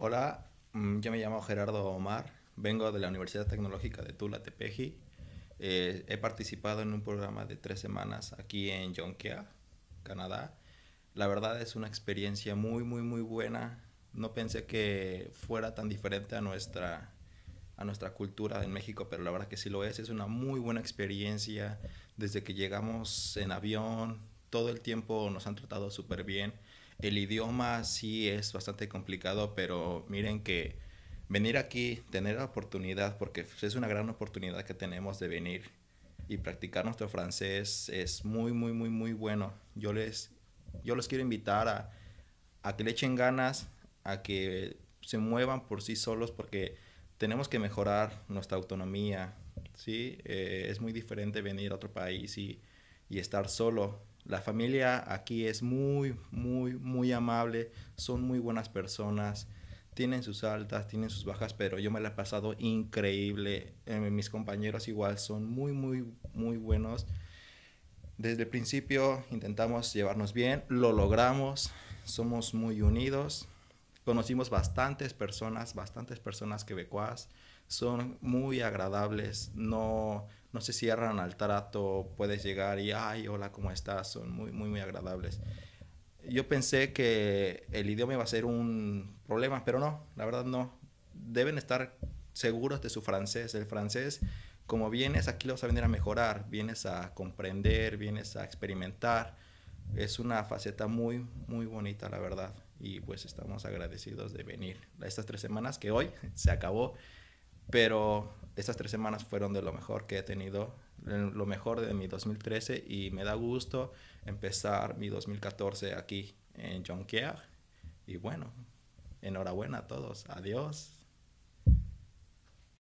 Hola, mm, yo me llamo Gerardo Omar, vengo de la Universidad Tecnológica de Tula, Tepeji. Eh, he participado en un programa de tres semanas aquí en Yonkia, Canadá. La verdad es una experiencia muy, muy, muy buena. No pensé que fuera tan diferente a nuestra, a nuestra cultura en México, pero la verdad que sí lo es. Es una muy buena experiencia. Desde que llegamos en avión, todo el tiempo nos han tratado súper bien el idioma sí es bastante complicado, pero miren que venir aquí, tener la oportunidad, porque es una gran oportunidad que tenemos de venir y practicar nuestro francés es muy, muy, muy, muy bueno. Yo les, yo les quiero invitar a, que le echen ganas, a que se muevan por sí solos, porque tenemos que mejorar nuestra autonomía, ¿sí? Eh, es muy diferente venir a otro país y y estar solo. La familia aquí es muy, muy, muy amable, son muy buenas personas, tienen sus altas, tienen sus bajas, pero yo me la he pasado increíble. Eh, mis compañeros igual son muy, muy, muy buenos. Desde el principio intentamos llevarnos bien, lo logramos, somos muy unidos, conocimos bastantes personas, bastantes personas quebecuas, son muy agradables, no no se cierran al trato, puedes llegar y, ay, hola, ¿cómo estás? Son muy, muy, muy agradables. Yo pensé que el idioma iba a ser un problema, pero no, la verdad no. Deben estar seguros de su francés. El francés, como vienes, aquí lo vas a venir a mejorar, vienes a comprender, vienes a experimentar. Es una faceta muy, muy bonita, la verdad. Y pues estamos agradecidos de venir estas tres semanas que hoy se acabó, pero estas tres semanas fueron de lo mejor que he tenido, lo mejor de mi 2013 y me da gusto empezar mi 2014 aquí en Jonquière. Y bueno, enhorabuena a todos. Adiós.